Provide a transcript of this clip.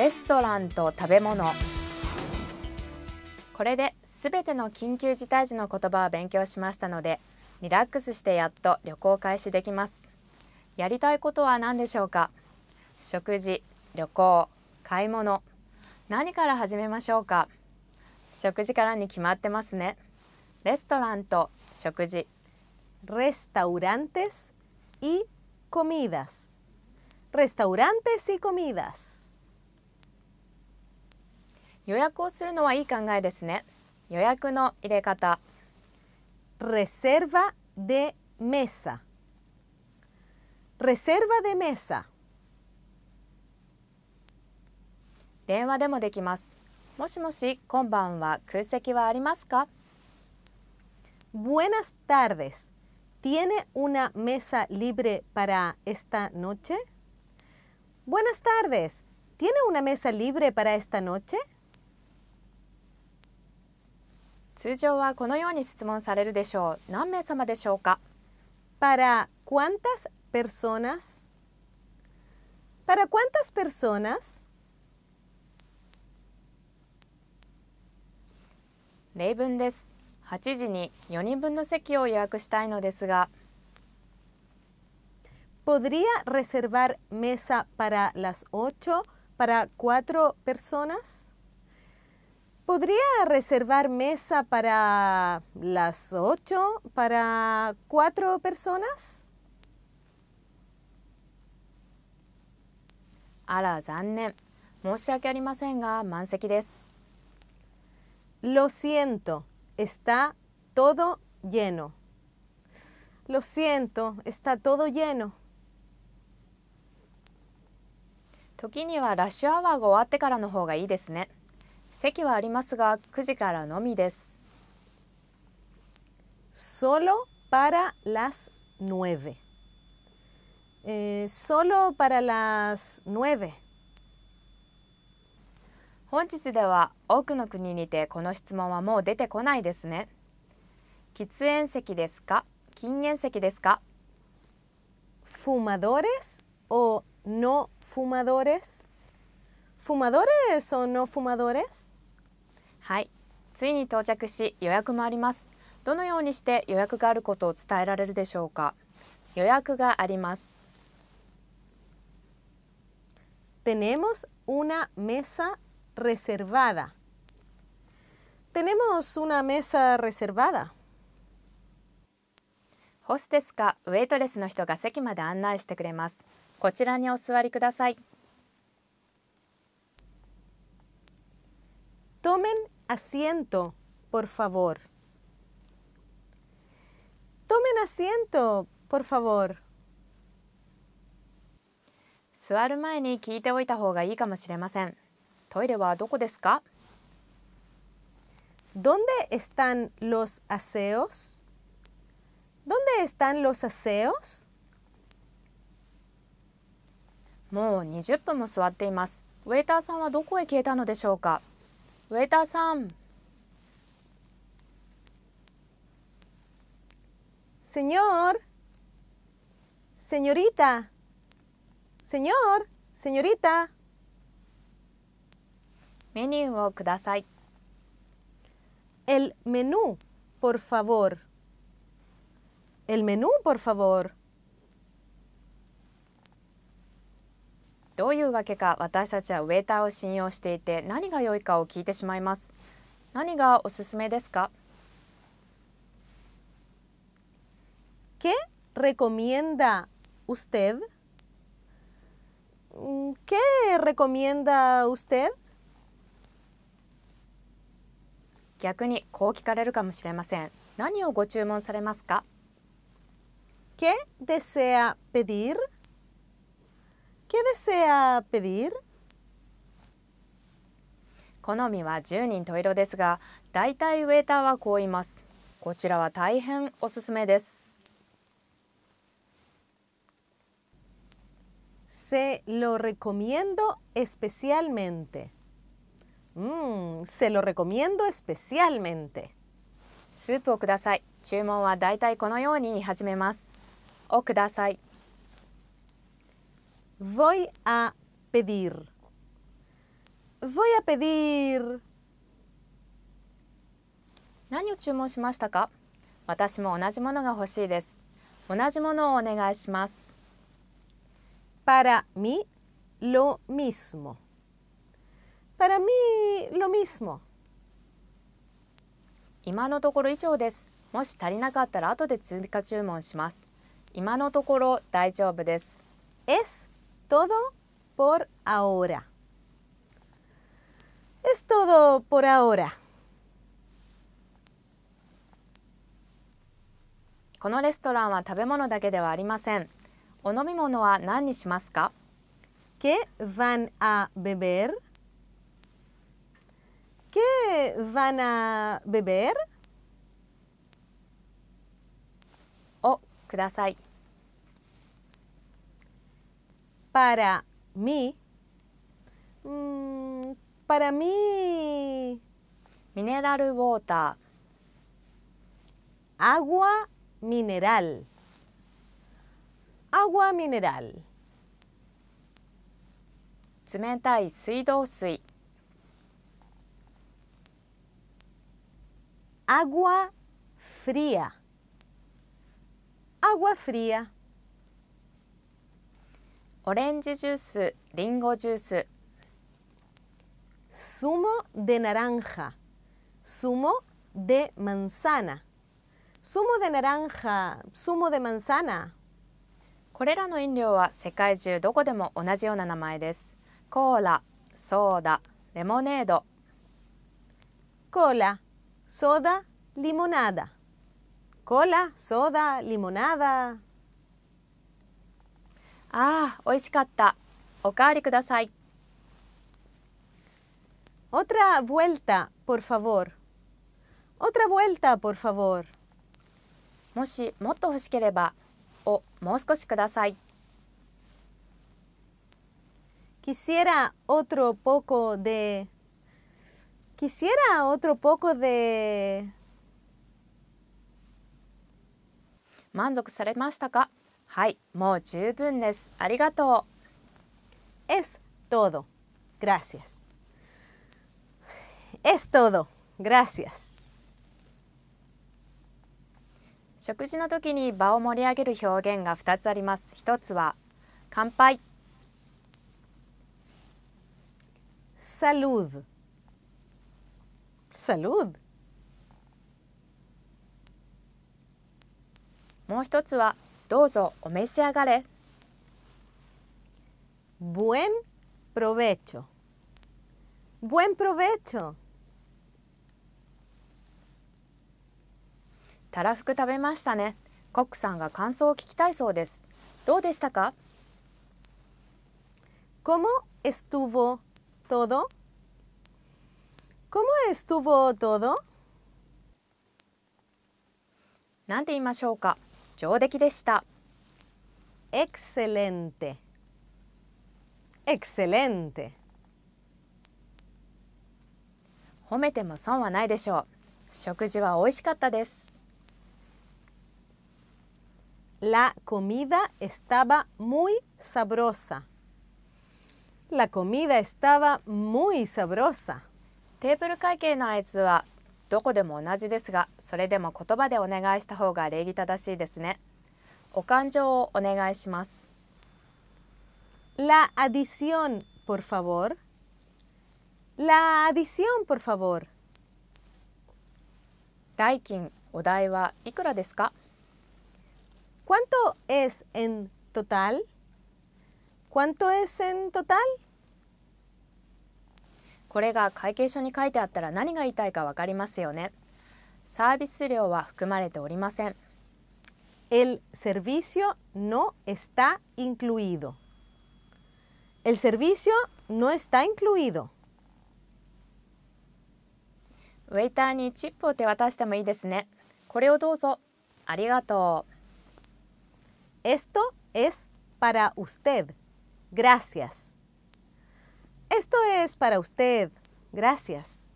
レストランと食べ物これで全ての緊急事態時の言葉を勉強しましたのでリラックスしてやっと旅行開始できますやりたいことは何でしょうか食事、旅行、買い物何から始めましょうか食事からに決まってますねレストランと食事 restaurantes y comidas restaurantes y comidas 予約をするのはいい考えですね予約の入れ方 reserva de mesa reserva de mesa 電話でもできますもしもし今晩は空席はありますか Buenas tardes. ¿Tiene una mesa libre para esta noche? Buenas tardes. ¿Tiene una mesa libre para esta noche? 通常はこのように質問されるでしょう。何名様でしょうか ¿Para cuántas personas? ¿Para cuántas personas? 例文です。8時に4人分の席を予約したいのですが。¿Podría reservar mesa para las 8 para cuatro personas? ¿Podría reservar mesa para las 8, para cuatro personas? Ara, que arimasen ga manseki desu. Lo siento, está todo lleno. Lo siento, está todo lleno. 時にはラッシュアワーが終わってからの方がいいですね。席はありますが9時からのみです。Solo para las nueve. Eh, solo para las nueve. 本日では多くの国にてこの質問はもう出てこないですね。喫煙席ですか禁煙席ですか ?Fumadores o no fumadores? fumadores o no fumadores? はい、ついに到着し予約もあります。どのようにして予約があることを伝えられるでしょうか。予約があります。Tenemos una mesa reservada. Tenemos una mesa reservada. ホステスかウェイトレスの人が席まで案内してくれます。こちらにお座りください。Tomen asiento, por favor. Tomen asiento, por favor. 座る前に聞いておいた方がいいかもしれません。トイレはどこですか ¿Dónde están los aseos? ¿Dónde están los aseos? もう20分も座っています。ウェイターさんはどこへ消えたのでしょうか Señor, señorita, señor, señorita. El menú, por favor. El menú, por favor. どういうわけか私たちはウェイターを信用していて何が良いかを聞いてしまいます何がおすすめですか ¿Qué recomienda usted? ¿Qué recomienda usted? 逆にこう聞かれるかもしれません何をご注文されますか ¿Qué desea pedir? ¿Qué desea pedir? 好みは10人十色ですが、大体ウェーターはこう言います。こちらは大変おすすめです。Se lo recomiendo especialmente. Mmm, se lo recomiendo especialmente. スープをください。注文はだいたいこのように始めます。をください。Voy a pedir. Voy a pedir. 何を注文しましたか私も同じものが欲しいです。同じものをお願いします。Para mí lo mismo. Para mí lo mismo. 今のところ以上です。もし足りなかったら後で追加注文します。今のところ大丈夫です。Es todo por ahora. Es todo por ahora. このレストランは食べ物だけではありません。お飲み物は何にしますか ¿Qué van a beber? ¿Qué van a beber? をください。para mí, mm, para mí, mineral water, agua mineral, agua mineral. 冷たい水道水 agua fría agua fría オレンジジュース、リンゴジュース。u m o de naranja, u m o de manzana, u m o de naranja, u m o de manzana. これらの飲料は世界中どこでも同じような名前です。コーラ、ソーダ、レモネード。コーラ、ソーダ、リモナーダ。コーラ、ソーダ、リモナーダ。ああ、美味しかった。おかわりください。Otra vuelta, por favor. Otra vuelta, por favor. もしもっと欲しければ、をもう少しください。Quisiera otro poco de... Quisiera otro poco de... 満足されましたかはい、もう十分です。ありがとう。Es todo. Gracias. Es todo. Gracias. 食事の時に場を盛り上げる表現が2つあります。1つは乾杯。Salud. Salud. もう一つはどうぞお召し上がれ。Buen provecho. Buen provecho. たらふく食べましたね。コックさんが感想を聞きたいそうです。どうでしたか ¿Cómo estuvo todo? ¿Cómo estuvo todo? なんて言いましょうか上出来でした。エクセレンテエクセレンテ褒めても損はないでしょう。食事は美味しかったです。La comida estaba muy sabrosa. La c o m i テーブル会計のあいはどこでも同じですがそれでも言葉でお願いした方が礼儀正しいですねお勘定をお願いします La adición por favor La adición por favor 代金お代はいくらですか ¿Cuánto es en total? ¿Cuánto es en total? これが会計書に書いてあったら何が言いたいか分かりますよねサービス料は含まれておりません El servicio no está incluido El servicio no está incluido ウェイターにチップを手渡してもいいですねこれをどうぞありがとう Esto es para usted. Gracias. Esto es para usted. Gracias.